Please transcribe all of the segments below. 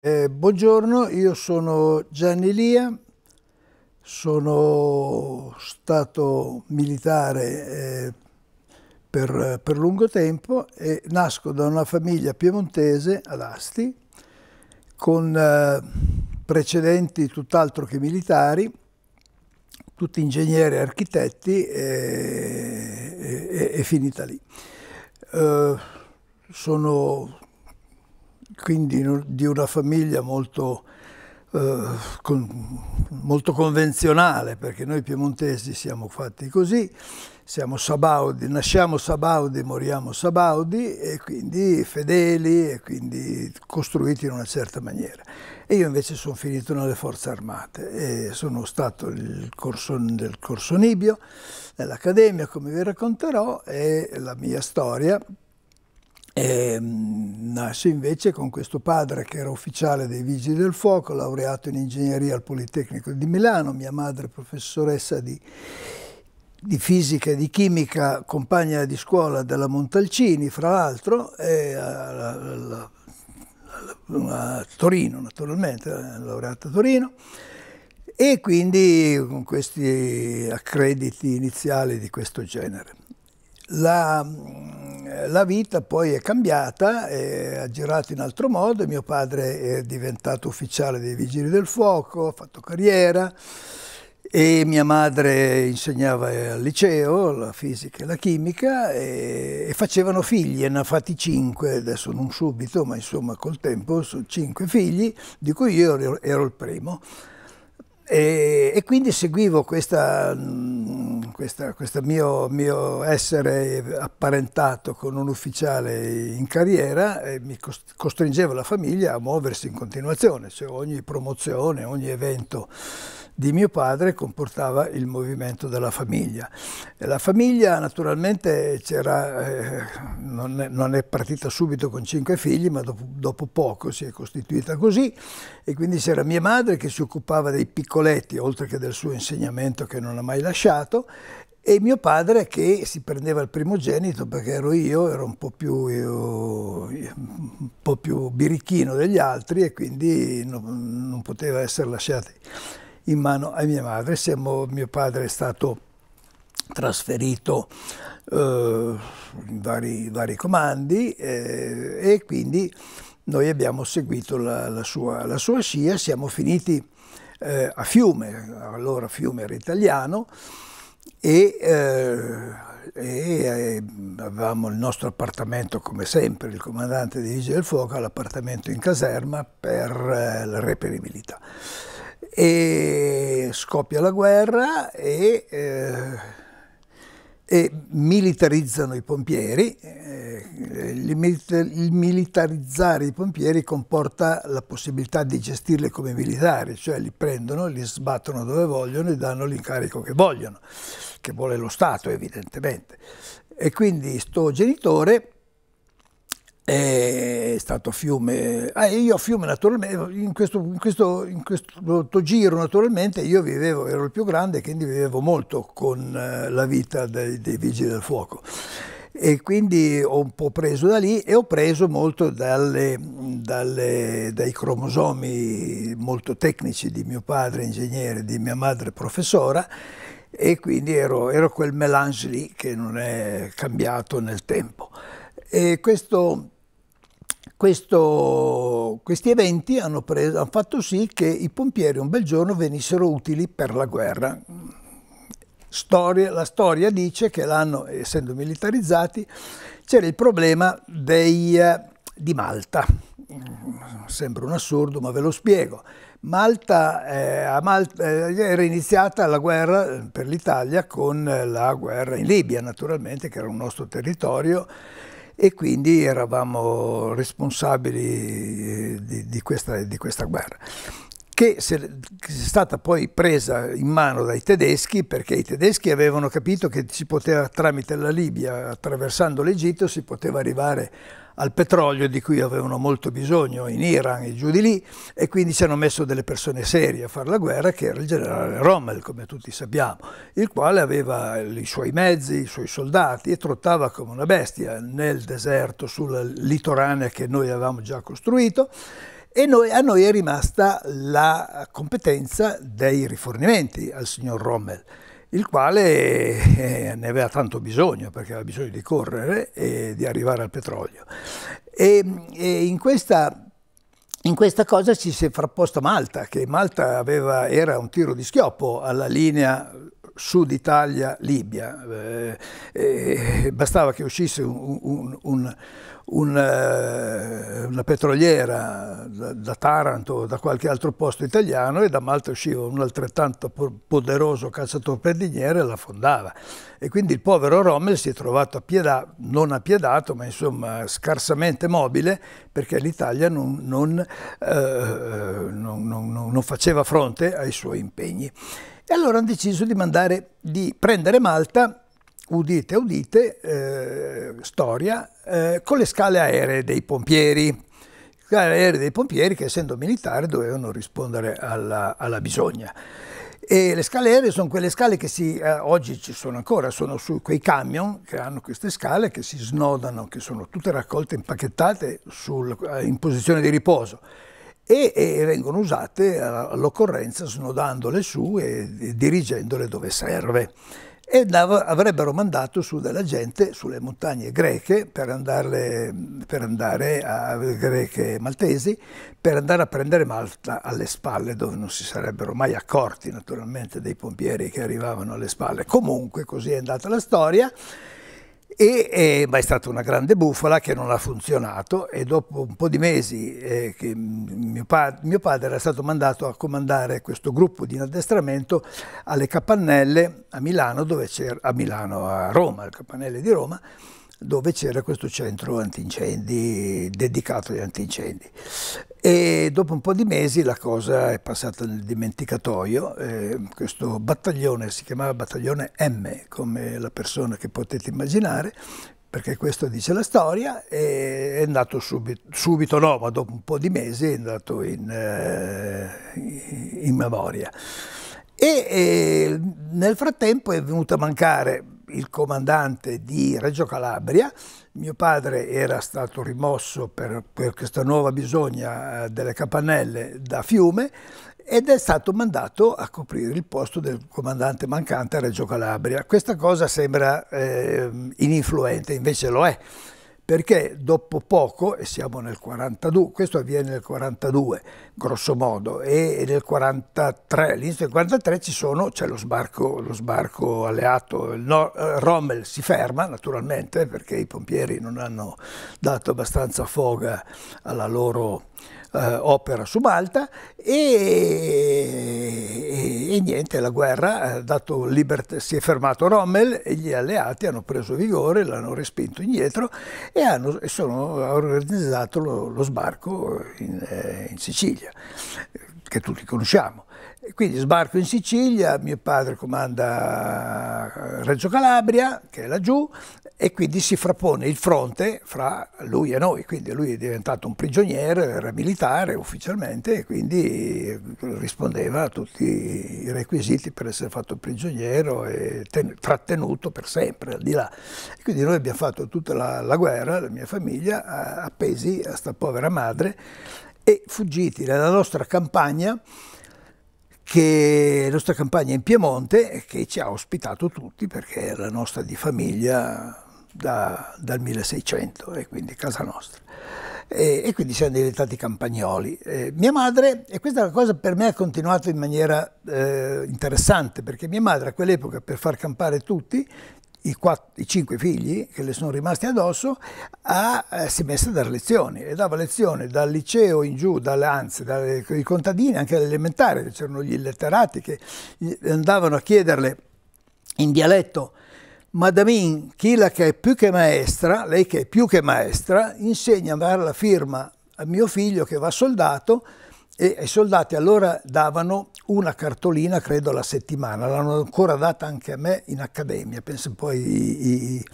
Eh, buongiorno, io sono Gianni Lia, sono stato militare eh, per, per, lungo tempo e nasco da una famiglia piemontese ad Asti con eh, precedenti tutt'altro che militari, tutti ingegneri e architetti eh, e, e, e finita lì. Eh, sono quindi di una famiglia molto, eh, con, molto convenzionale, perché noi piemontesi siamo fatti così, siamo sabaudi, nasciamo sabaudi, moriamo sabaudi e quindi fedeli e quindi costruiti in una certa maniera. E io invece sono finito nelle forze armate e sono stato nel corso, nel corso Nibio, nell'accademia come vi racconterò e la mia storia e ehm, nasce invece con questo padre che era ufficiale dei Vigili del Fuoco, laureato in ingegneria al Politecnico di Milano, mia madre professoressa di, di fisica e di chimica, compagna di scuola della Montalcini, fra l'altro, eh, a, a, a Torino naturalmente, eh, laureata a Torino, e quindi con questi accrediti iniziali di questo genere. La, la vita poi è cambiata, eh, ha girato in altro modo, mio padre è diventato ufficiale dei Vigili del Fuoco, ha fatto carriera e mia madre insegnava al liceo la fisica e la chimica e, e facevano figli, ne ha fatti cinque, adesso non subito, ma insomma col tempo, sono cinque figli, di cui io ero il primo. E, e quindi seguivo questa, mm, questo mio, mio, essere apparentato con un ufficiale in carriera e mi costringevo la famiglia a muoversi in continuazione, cioè ogni promozione, ogni evento di mio padre comportava il movimento della famiglia. E la famiglia naturalmente eh, non, è, non, è, partita subito con cinque figli, ma dopo, dopo poco si è costituita così e quindi c'era mia madre che si occupava dei piccoletti, oltre che del suo insegnamento che non ha mai lasciato, e mio padre che si prendeva il primogenito perché ero io, ero un po' più, io, un po più birichino degli altri e quindi non, non poteva essere lasciato in mano a mia madre. Siamo, mio padre è stato trasferito eh, in vari, vari comandi eh, e quindi noi abbiamo seguito la, la, sua, la sua, scia, siamo finiti eh, a Fiume, allora Fiume era italiano, e, eh, e, eh, avevamo il nostro appartamento come sempre, il comandante di Vigili del Fuoco ha l'appartamento in caserma per eh, la reperibilità e scoppia la guerra e, eh, e militarizzano i pompieri. Eh, il militarizzare i pompieri comporta la possibilità di gestirli come militari, cioè li prendono, li sbattono dove vogliono e danno l'incarico che vogliono, che vuole lo Stato evidentemente. E quindi sto genitore è stato a Fiume, ah, io a Fiume naturalmente, in questo, in, questo, in questo, giro naturalmente io vivevo, ero il più grande, quindi vivevo molto con eh, la vita dei, dei vigili del fuoco e quindi ho un po' preso da lì e ho preso molto dalle, dalle, dai cromosomi molto tecnici di mio padre ingegnere, di mia madre professora e quindi ero, ero quel melange lì che non è cambiato nel tempo. E questo questo, questi eventi hanno, preso, hanno fatto sì che i pompieri un bel giorno venissero utili per la guerra. Storia, la storia dice che l'anno, essendo militarizzati, c'era il problema dei, eh, di Malta. Sembra un assurdo, ma ve lo spiego. Malta, eh, Malta eh, era iniziata la guerra eh, per l'Italia con la guerra in Libia, naturalmente, che era un nostro territorio, e quindi eravamo responsabili eh, di, di, questa, di questa guerra che è stata poi presa in mano dai tedeschi perché i tedeschi avevano capito che si poteva tramite la Libia, attraversando l'Egitto, si poteva arrivare al petrolio di cui avevano molto bisogno in Iran e giù di lì e quindi ci hanno messo delle persone serie a fare la guerra che era il generale Rommel come tutti sappiamo il quale aveva i suoi mezzi, i suoi soldati e trottava come una bestia nel deserto sulla litoranea che noi avevamo già costruito e noi, a noi è rimasta la competenza dei rifornimenti al signor Rommel, il quale eh, ne aveva tanto bisogno perché aveva bisogno di correre e di arrivare al petrolio. E, e in, questa, in questa cosa ci si è frapposta Malta, che Malta aveva, era un tiro di schioppo alla linea Sud Italia, Libia. Eh, eh, bastava che uscisse un, un, un, eh, una petroliera da, da, Taranto o da qualche altro posto italiano e da Malta usciva un altrettanto poderoso cacciatorpediniere e la fondava. E quindi il povero Rommel si è trovato a piedà, non a piedato, ma insomma scarsamente mobile perché l'Italia non, non, eh, non, non faceva fronte ai suoi impegni. E allora hanno deciso di, mandare, di prendere Malta, udite, udite, eh, storia, eh, con le scale aeree dei pompieri. Scale aeree dei pompieri che essendo militari dovevano rispondere alla, alla bisogna. E le scale aeree sono quelle scale che si, eh, oggi ci sono ancora, sono su quei camion che hanno queste scale che si snodano, che sono tutte raccolte, impacchettate sul, eh, in posizione di riposo e, e vengono usate all'occorrenza snodandole su e, dirigendole dove serve e avrebbero mandato su della gente sulle montagne greche per, andarle, per andare a greche maltesi per andare a prendere Malta alle spalle dove non si sarebbero mai accorti naturalmente dei pompieri che arrivavano alle spalle comunque così è andata la storia e, eh, ma è stata una grande bufala che non ha funzionato e dopo un po' di mesi eh, che mio, pa mio, padre era stato mandato a comandare questo gruppo di addestramento alle Capannelle a Milano, a, Milano a Roma, alle Capannelle di Roma, dove c'era questo centro antincendi dedicato agli antincendi. E dopo un po' di mesi la cosa è passata nel dimenticatoio, eh, questo battaglione si chiamava battaglione M, come la persona che potete immaginare, perché questo dice la storia, e è andato subito, subito no, ma dopo un po' di mesi è andato in, eh, in memoria. E eh, nel frattempo è venuto a mancare il comandante di Reggio Calabria, mio padre era stato rimosso per, per questa nuova bisogna eh, delle campanelle da Fiume ed è stato mandato a coprire il posto del comandante mancante a Reggio Calabria. Questa cosa sembra eh, ininfluente, invece lo è perché dopo poco, e siamo nel 42, questo avviene nel 42 grosso modo, e nel 43, all'inizio del 43 c'è lo sbarco, lo sbarco, alleato, no, eh, Rommel si ferma naturalmente perché i pompieri non hanno dato abbastanza foga alla loro eh, opera su Malta e, e, e niente, la guerra eh, dato libertà, si è fermato Rommel e gli alleati hanno preso vigore, l'hanno respinto indietro e hanno e sono, organizzato lo, lo sbarco in, eh, in Sicilia, che tutti conosciamo. Quindi sbarco in Sicilia, mio padre comanda eh, Reggio Calabria, che è laggiù, e quindi si frappone il fronte fra lui e noi, quindi lui è diventato un prigioniero, era militare ufficialmente e quindi eh, rispondeva a tutti i requisiti per essere fatto prigioniero e trattenuto per sempre al di là. E quindi noi abbiamo fatto tutta la, la guerra, la mia famiglia, appesi a sta povera madre e fuggiti dalla nostra campagna che la nostra campagna in Piemonte che ci ha ospitato tutti perché era la nostra di famiglia da, dal 1600 e eh, quindi casa nostra. E, e quindi siamo diventati campagnoli. Eh, mia madre, e questa è una cosa per me ha continuato in maniera eh, interessante, perché mia madre a quell'epoca per far campare tutti, i, quattro, i, cinque figli che le sono rimasti addosso, a, eh, si è messa a dare lezioni e dava lezioni dal liceo in giù, dalle, anzi, dai contadini anche all'elementare, c'erano gli illetterati che andavano a chiederle in dialetto Madamin la che è più che maestra, lei che è più che maestra, insegna a dare la firma a mio figlio che va soldato e i soldati allora davano una cartolina, credo, alla settimana, l'hanno ancora data anche a me in accademia, penso poi i, i,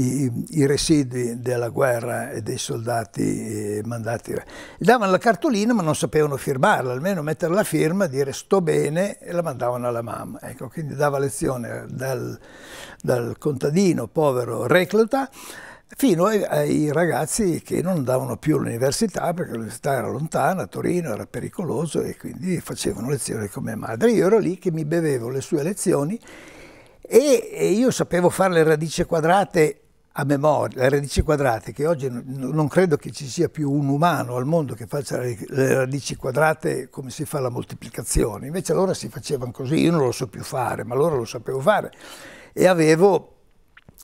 i, i residui della guerra e dei soldati eh, mandati. Davano la cartolina ma non sapevano firmarla, almeno mettere la firma, dire sto bene e la mandavano alla mamma. Ecco, quindi dava lezione dal, dal contadino povero recluta fino ai, ai, ragazzi che non andavano più all'università perché l'università era lontana, Torino era pericoloso e quindi facevano lezioni con mia madre. Io ero lì che mi bevevo le sue lezioni e, e io sapevo fare le radici quadrate a memoria, le radici quadrate, che oggi non credo che ci sia più un umano al mondo che faccia le radici quadrate come si fa la moltiplicazione, invece allora si facevano così, io non lo so più fare, ma allora lo sapevo fare e avevo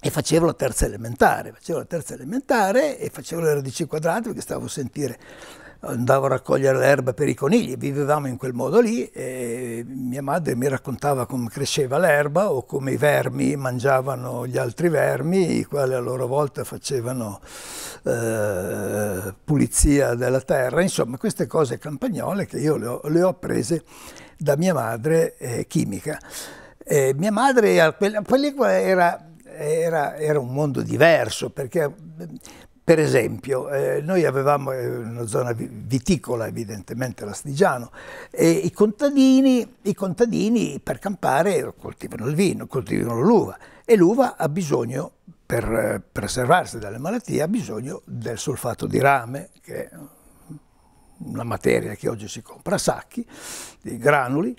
e facevo la terza elementare, facevo la terza elementare e facevo le radici quadrate perché stavo a sentire, andavo a raccogliere l'erba per i conigli, vivevamo in quel modo lì e mia madre mi raccontava come cresceva l'erba o come i vermi mangiavano gli altri vermi, i quali a loro volta facevano eh, pulizia della terra, insomma queste cose campagnole che io le ho, le ho prese da mia madre eh, chimica. Eh, mia madre a quella pellicola era era, era un mondo diverso perché per esempio, eh, noi avevamo eh, una zona viticola, evidentemente l'Astigiano, e i contadini, i contadini, per campare coltivano il vino, coltivano l'uva e l'uva ha bisogno, per preservarsi dalle malattie, ha bisogno del solfato di rame, che è una materia che oggi si compra a sacchi, di granuli,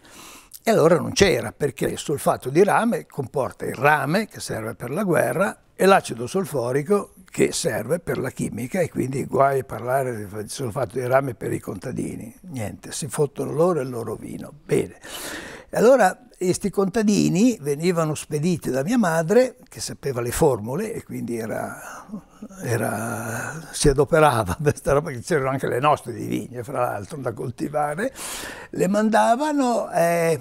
e allora non c'era, perché il solfato di rame comporta il rame, che serve per la guerra, e l'acido solforico, che serve per la chimica, e quindi guai a parlare di solfato di rame per i contadini. Niente, si fottono loro e il loro vino. Bene. Allora questi contadini venivano spediti da mia madre, che sapeva le formule e quindi era, era, si adoperava per questa roba, perché c'erano anche le nostre di vigne, fra l'altro, da coltivare, le mandavano... Eh,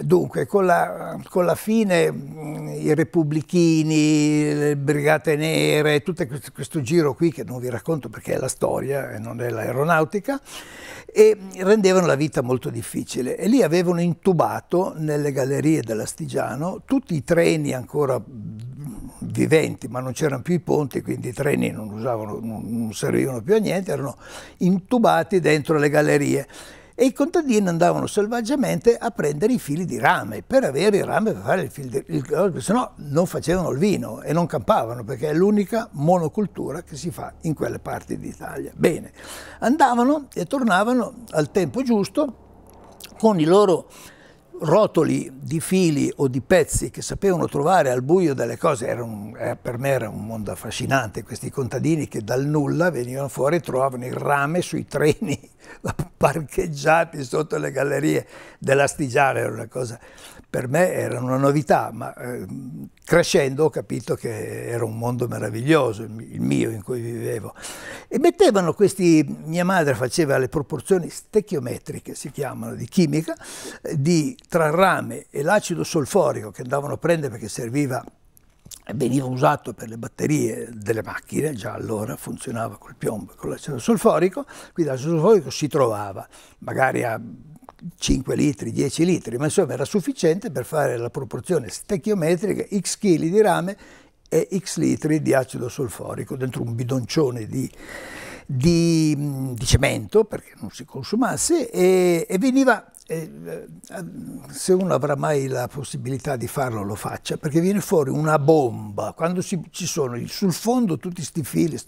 Dunque, con la, con la, fine mm, i repubblichini, le brigate nere, tutto questo, questo, giro qui che non vi racconto perché è la storia e non è l'aeronautica, rendevano la vita molto difficile. E lì avevano intubato nelle gallerie dell'Astigiano tutti i treni ancora mm, viventi, ma non c'erano più i ponti, quindi i treni non, usavano, non servivano più a niente, erano intubati dentro le gallerie e i contadini andavano selvaggiamente a prendere i fili di rame per avere il rame per fare il filo di rame, se no non facevano il vino e non campavano perché è l'unica monocultura che si fa in quelle parti d'Italia. Bene, andavano e tornavano al tempo giusto con i loro rotoli di fili o di pezzi che sapevano trovare al buio delle cose, un, eh, per me era un mondo affascinante, questi contadini che dal nulla venivano fuori e trovavano il rame sui treni parcheggiati sotto le gallerie dell'astigiare, era una cosa per me era una novità, ma eh, crescendo ho capito che era un mondo meraviglioso, il mio in cui vivevo. E mettevano questi, mia madre faceva le proporzioni stechiometriche, si chiamano, di chimica, eh, di, tra rame e l'acido solforico che andavano a prendere perché serviva veniva usato per le batterie delle macchine, già allora funzionava col piombo e con l'acido solforico, quindi l'acido solforico si trovava magari a 5 litri, 10 litri, ma insomma era sufficiente per fare la proporzione stechiometrica x kg di rame e x litri di acido solforico dentro un bidoncione di, di, mm, di cemento perché non si consumasse e, e veniva, eh, se uno avrà mai la possibilità di farlo lo faccia, perché viene fuori una bomba, quando si, ci sono sul fondo tutti questi fili,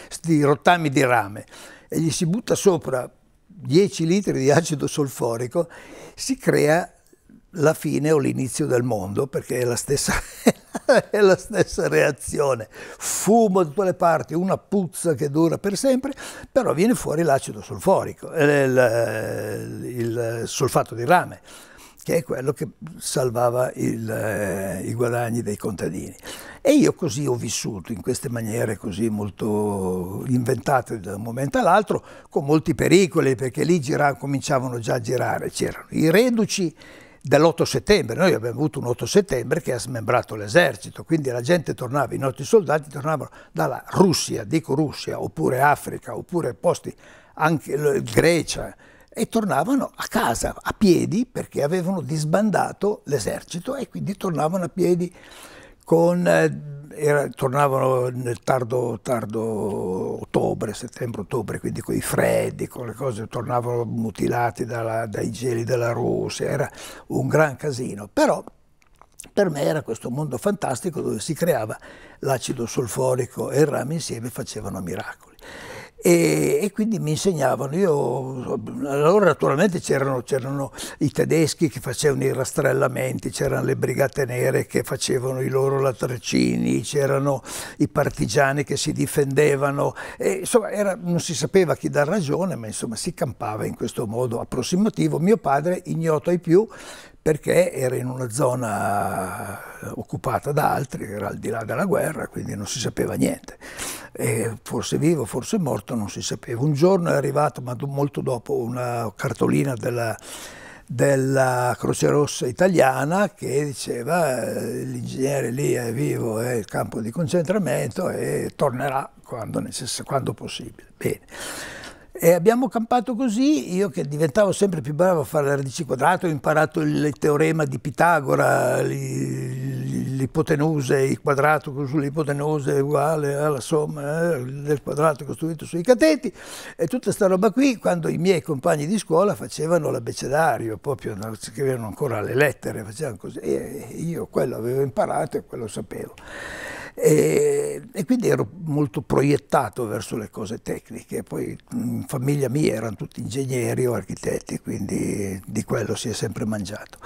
questi rottami di rame e gli si butta sopra 10 litri di acido solforico si crea la fine o l'inizio del mondo, perché è la stessa, è la stessa reazione. Fumo da tutte le parti, una puzza che dura per sempre, però viene fuori l'acido solforico, eh, il, il solfato di rame che è quello che salvava il, eh, i guadagni dei contadini. E io così ho vissuto, in queste maniere così molto inventate da un momento all'altro, con molti pericoli, perché lì gira, cominciavano già a girare, c'erano i reduci dell'8 settembre, noi abbiamo avuto un 8 settembre che ha smembrato l'esercito, quindi la gente tornava, i nostri soldati tornavano dalla Russia, dico Russia, oppure Africa, oppure posti, anche Grecia, e tornavano a casa a piedi perché avevano disbandato l'esercito e quindi tornavano a piedi con, eh, era, tornavano nel tardo, tardo ottobre, settembre-ottobre, quindi con i freddi, con le cose, tornavano mutilati dalla, dai geli della Russia, era un gran casino, però per me era questo mondo fantastico dove si creava l'acido solforico e il rame insieme facevano miracoli e, e quindi mi insegnavano. Io, allora naturalmente c'erano, i tedeschi che facevano i rastrellamenti, c'erano le brigate nere che facevano i loro latracini, c'erano i partigiani che si difendevano, e, insomma era, non si sapeva chi dar ragione, ma insomma si campava in questo modo approssimativo. Mio padre, ignoto ai più, perché era in una zona eh, occupata da altri, era al di là della guerra, quindi non si sapeva niente. E forse vivo, forse morto, non si sapeva. Un giorno è arrivato, ma molto dopo, una cartolina della, della Croce Rossa italiana che diceva eh, l'ingegnere lì è vivo, è il campo di concentramento e tornerà quando, quando possibile. Bene. E abbiamo campato così, io che diventavo sempre più bravo a fare la radice quadrata, ho imparato il teorema di Pitagora, l'ipotenuse, il quadrato sull'ipotenuse è uguale alla somma eh, del quadrato costruito sui cateti, e tutta questa roba qui, quando i miei compagni di scuola facevano l'abbecedario, proprio scrivevano ancora le lettere, facevano così, e io quello avevo imparato e quello sapevo. E, e, quindi ero molto proiettato verso le cose tecniche. Poi in famiglia mia erano tutti ingegneri o architetti, quindi di quello si è sempre mangiato.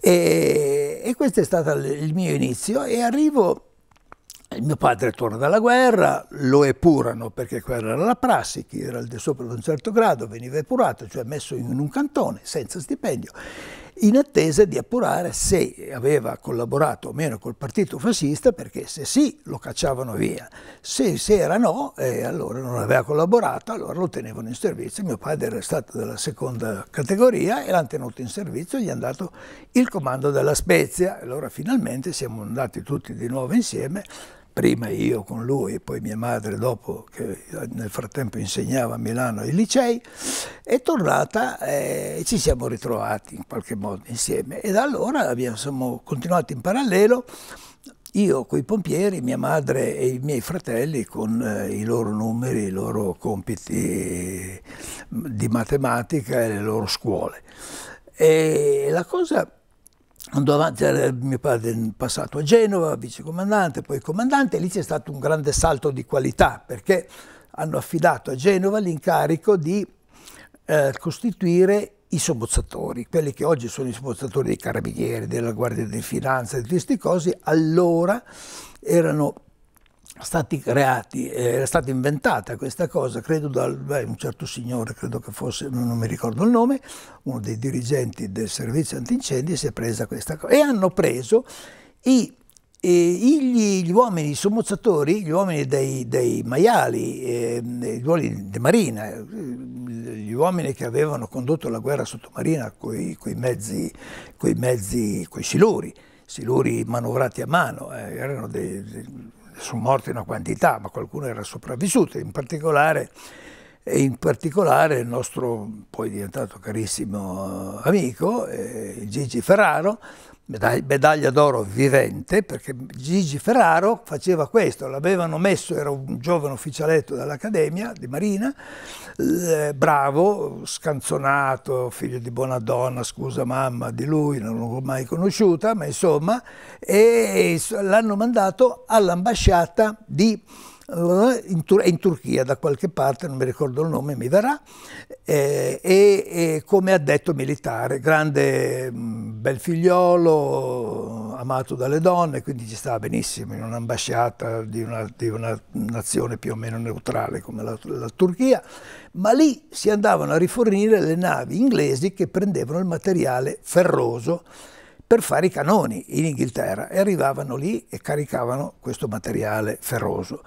E, e questo è stato il mio inizio e arrivo mio padre torna dalla guerra, lo epurano perché quella era la prassi, chi era al di sopra di un certo grado veniva epurato, cioè messo in un cantone senza stipendio in attesa di appurare se aveva collaborato o meno col partito fascista, perché se sì lo cacciavano via, se, se era no, eh, allora non aveva collaborato, allora lo tenevano in servizio. Mio padre era stato della seconda categoria e l'hanno tenuto in servizio, gli è andato il comando della Spezia. Allora finalmente siamo andati tutti di nuovo insieme prima io con lui e poi mia madre dopo, che nel frattempo insegnava a Milano ai licei, è tornata eh, e ci siamo ritrovati in qualche modo insieme. E da allora abbiamo, siamo continuati in parallelo, io con i pompieri, mia madre e i miei fratelli con eh, i loro numeri, i loro compiti di matematica e le loro scuole. E la cosa andò avanti, era eh, mio padre in passato a Genova, vicecomandante, poi comandante, e lì c'è stato un grande salto di qualità perché hanno affidato a Genova l'incarico di eh, costituire i sobbozzatori, quelli che oggi sono i sobbozzatori dei carabinieri, della Guardia di Finanza, di tutti questi cosi, allora erano stati creati, eh, era stata inventata questa cosa, credo da un certo signore, credo che fosse, non mi ricordo il nome, uno dei dirigenti del servizio antincendi si è presa questa cosa e hanno preso i, gli, gli uomini i sommozzatori, gli uomini dei, dei maiali, eh, gli uomini di marina, gli uomini che avevano condotto la guerra sottomarina con i mezzi, con i coi siluri, siluri manovrati a mano, eh, erano dei, dei sono morti una quantità, ma qualcuno era sopravvissuto, in particolare, in particolare il nostro poi diventato carissimo eh, amico, eh, Gigi Ferraro, medaglia d'oro vivente, perché Gigi Ferraro faceva questo, l'avevano messo, era un giovane ufficialetto dell'Accademia di Marina, eh, bravo, scanzonato, figlio di buona donna, scusa mamma di lui, non l'ho mai conosciuta, ma insomma, e l'hanno mandato all'ambasciata di eh, in, Tur in, Turchia da qualche parte, non mi ricordo il nome, mi verrà, eh, e, e, come addetto militare, grande mm, bel figliolo, amato dalle donne, quindi ci stava benissimo in un'ambasciata di, una, di una nazione più o meno neutrale come la, la Turchia, ma lì si andavano a rifornire le navi inglesi che prendevano il materiale ferroso per fare i canoni in Inghilterra e arrivavano lì e caricavano questo materiale ferroso.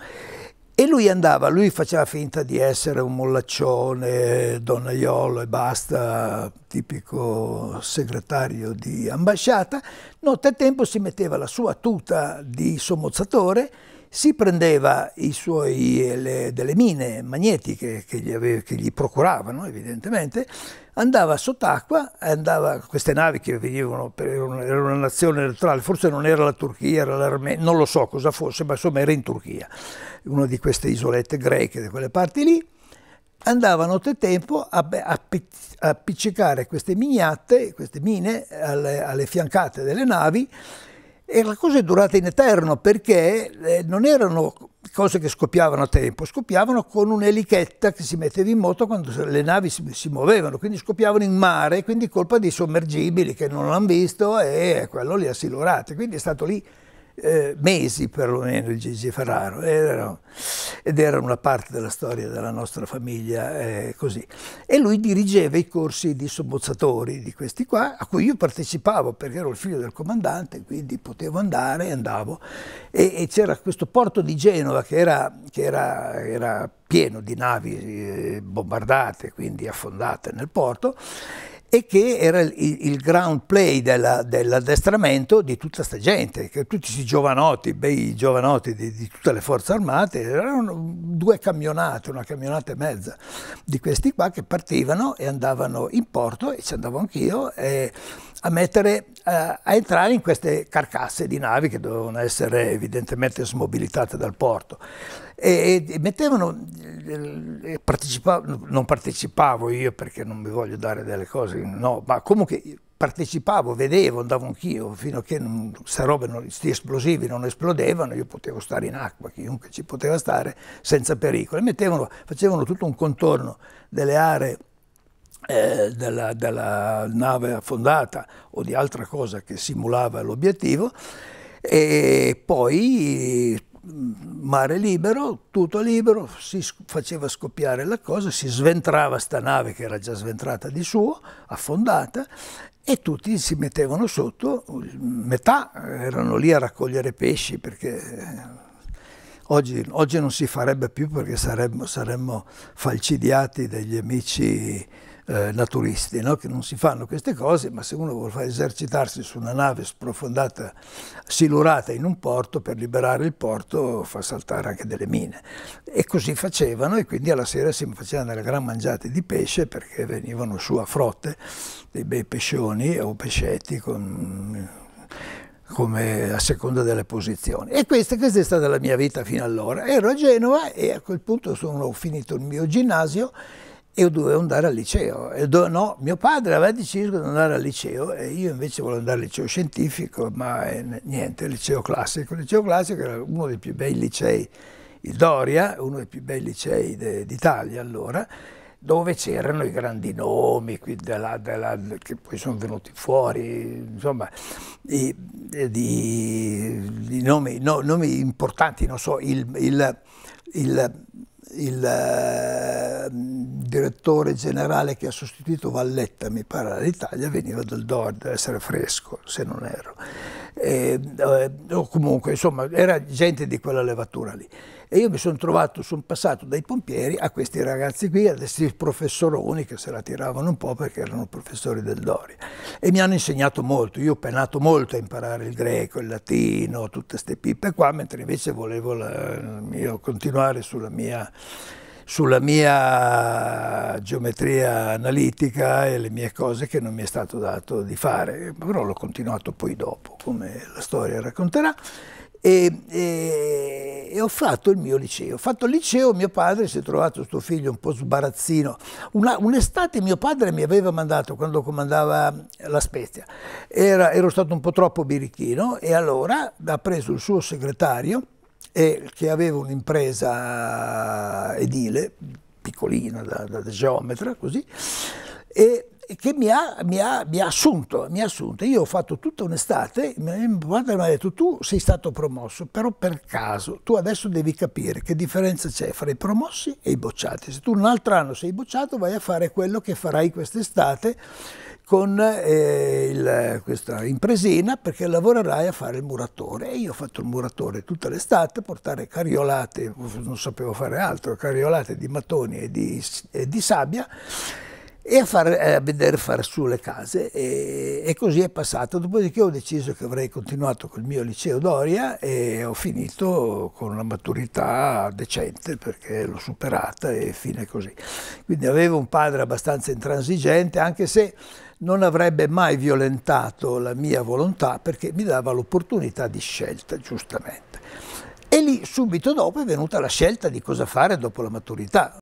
E lui andava, lui faceva finta di essere un mollaccione, donnaiolo e basta, tipico segretario di ambasciata, nottetempo si metteva la sua tuta di sommozzatore si prendeva suoi, le, delle mine magnetiche che gli, aveva, che gli, procuravano evidentemente, andava sott'acqua, andava, queste navi che venivano per era una nazione neutrale, forse non era la Turchia, era l'Armenia, non lo so cosa fosse, ma insomma era in Turchia, una di queste isolette greche di quelle parti lì, andavano nottetempo a, a, a appiccicare queste miniatte, queste mine alle, alle fiancate delle navi, e la cosa è durata in eterno perché eh, non erano cose che scoppiavano a tempo, scoppiavano con un'elichetta che si metteva in moto quando le navi si, si muovevano, quindi scoppiavano in mare, quindi colpa dei sommergibili che non l'hanno visto e quello li ha silurati, quindi è stato lì eh, mesi perlomeno il Gigi Ferraro era, ed era una parte della storia della nostra famiglia eh, così. E lui dirigeva i corsi di sobbozzatori di questi qua, a cui io partecipavo perché ero il figlio del comandante, quindi potevo andare andavo. E, e c'era questo porto di Genova che era, che era, era pieno di navi eh, bombardate, quindi affondate nel porto, e che era il, il ground play dell'addestramento dell di tutta questa gente, che tutti i giovanotti, bei giovanotti di, di, tutte le forze armate, erano due camionate, una camionata e mezza di questi qua che partivano e andavano in porto e ci andavo anch'io a, mettere, a, eh, a, entrare in queste carcasse di navi che dovevano essere evidentemente smobilitate dal porto. E, e mettevano, eh, e partecipavo, non partecipavo io perché non mi voglio dare delle cose, no, ma comunque partecipavo, vedevo, andavo anch'io, fino a che queste robe, questi esplosivi non esplodevano, io potevo stare in acqua, chiunque ci poteva stare, senza pericolo. E mettevano, facevano tutto un contorno delle aree eh, della, della, nave affondata o di altra cosa che simulava l'obiettivo e poi mm, mare libero, tutto libero, si faceva scoppiare la cosa, si sventrava sta nave che era già sventrata di suo, affondata e tutti si mettevano sotto, metà erano lì a raccogliere pesci perché eh, Oggi, oggi, non si farebbe più perché saremmo, saremmo falcidiati dagli amici eh, naturiste, no? che non si fanno queste cose, ma se uno vuole far esercitarsi su una nave sprofondata, silurata in un porto, per liberare il porto fa saltare anche delle mine. E così facevano e quindi alla sera si facevano delle gran mangiate di pesce perché venivano su a frotte dei bei pescioni o pescetti con, come a seconda delle posizioni. E questa, questa è stata la mia vita fino allora. Ero a Genova e a quel punto sono finito il mio ginnasio io dovevo andare al liceo. Do, no, mio padre aveva deciso di andare al liceo e io invece volevo andare al liceo scientifico, ma eh, niente, liceo classico. Il liceo classico era uno dei più bei licei, il Doria, uno dei più bei licei d'Italia allora, dove c'erano i grandi nomi della, della, che poi sono venuti fuori, insomma, i, di, di nomi, no, nomi, importanti, non so, il, il, il, il eh, direttore generale che ha sostituito Valletta, mi pare, all'Italia, veniva dal Nord, deve essere fresco, se non ero. E, eh, o comunque, insomma, era gente di quella levatura lì. E io mi sono trovato, sono passato dai pompieri a questi ragazzi qui, a questi professoroni che se la tiravano un po' perché erano professori del Doria. E mi hanno insegnato molto, io ho penato molto a imparare il greco, il latino, tutte queste pippe qua, mentre invece volevo la, continuare sulla mia sulla mia geometria analitica e le mie cose che non mi è stato dato di fare, però l'ho continuato poi dopo, come la storia racconterà. E, e, e, ho fatto il mio liceo. Ho fatto il liceo, mio padre si è trovato suo figlio un po' sbarazzino. un'estate mio padre mi aveva mandato quando comandava la Spezia. Era, ero stato un po' troppo birichino e allora ha preso il suo segretario eh, che aveva un'impresa edile, piccolina, da, da geometra, così, e che mi ha, mi, ha, mi, ha assunto, mi ha, assunto, Io ho fatto tutta un'estate, mi ha detto tu sei stato promosso, però per caso tu adesso devi capire che differenza c'è fra i promossi e i bocciati. Se tu un altro anno sei bocciato vai a fare quello che farai quest'estate con eh, il, questa impresina perché lavorerai a fare il muratore. E io ho fatto il muratore tutta l'estate, portare cariolate, non sapevo fare altro, cariolate di mattoni e di, e di sabbia e a, far, eh, a vedere fare su le case e, e, così è passato. Dopodiché ho deciso che avrei continuato col mio liceo Doria e ho finito con una maturità decente perché l'ho superata e fine così. Quindi avevo un padre abbastanza intransigente anche se non avrebbe mai violentato la mia volontà perché mi dava l'opportunità di scelta giustamente. E lì subito dopo è venuta la scelta di cosa fare dopo la maturità.